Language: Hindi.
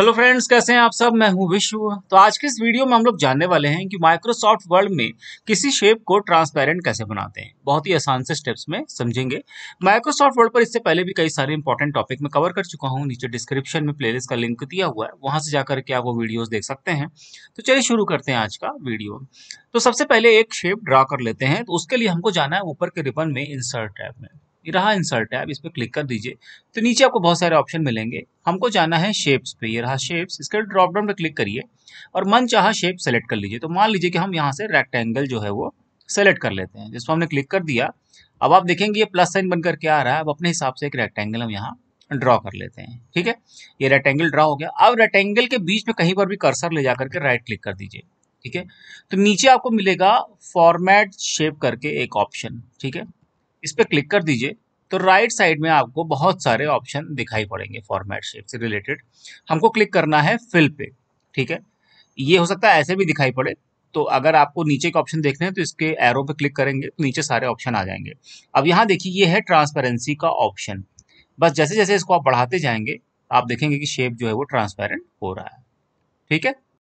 हेलो फ्रेंड्स कैसे हैं आप सब मैं हूं विश्व तो आज के इस वीडियो में हम लोग जानने वाले हैं कि माइक्रोसॉफ्ट वर्ल्ड में किसी शेप को ट्रांसपेरेंट कैसे बनाते हैं बहुत ही आसान से स्टेप्स में समझेंगे माइक्रोसॉफ्ट वर्ल्ड पर इससे पहले भी कई सारे इंपॉर्टेंट टॉपिक में कवर कर चुका हूं नीचे डिस्क्रिप्शन में प्लेलिस्ट का लिंक दिया हुआ है वहाँ से जाकर के आप वो वीडियोज देख सकते हैं तो चलिए शुरू करते हैं आज का वीडियो तो सबसे पहले एक शेप ड्रा कर लेते हैं तो उसके लिए हमको जाना है ऊपर के रिबन में इंसर्ट टैब में रहा इंसर्ट टैब इस पर क्लिक कर दीजिए तो नीचे आपको बहुत सारे ऑप्शन मिलेंगे हमको जाना है शेप्स पे ये रहा शेप्स इसके ड्रॉप डाउन पर क्लिक करिए और मन चाह शेप सेलेक्ट कर लीजिए तो मान लीजिए कि हम यहाँ से रेक्टेंगल जो है वो सेलेक्ट कर लेते हैं जिसको हमने क्लिक कर दिया अब आप देखेंगे ये प्लस साइन बनकर क्या आ रहा है अब अपने हिसाब से एक रेक्टेंगल हम यहाँ ड्रॉ कर लेते हैं ठीक है ये रेक्टेंगल ड्रा हो गया अब रेक्टेंगल के बीच में कहीं पर भी कर्सर ले जा करके राइट क्लिक कर दीजिए ठीक है तो नीचे आपको मिलेगा फॉर्मेट शेप करके एक ऑप्शन ठीक है इस पर क्लिक कर दीजिए तो राइट साइड में आपको बहुत सारे ऑप्शन दिखाई पड़ेंगे फॉर्मेट शेप से रिलेटेड हमको क्लिक करना है फिल पे ठीक है ये हो सकता है ऐसे भी दिखाई पड़े तो अगर आपको नीचे के ऑप्शन देखने हैं तो इसके एरो पे क्लिक करेंगे तो नीचे सारे ऑप्शन आ जाएंगे अब यहाँ देखिए ये है ट्रांसपेरेंसी का ऑप्शन बस जैसे जैसे इसको आप बढ़ाते जाएंगे आप देखेंगे कि शेप जो है वो ट्रांसपेरेंट हो रहा है ठीक है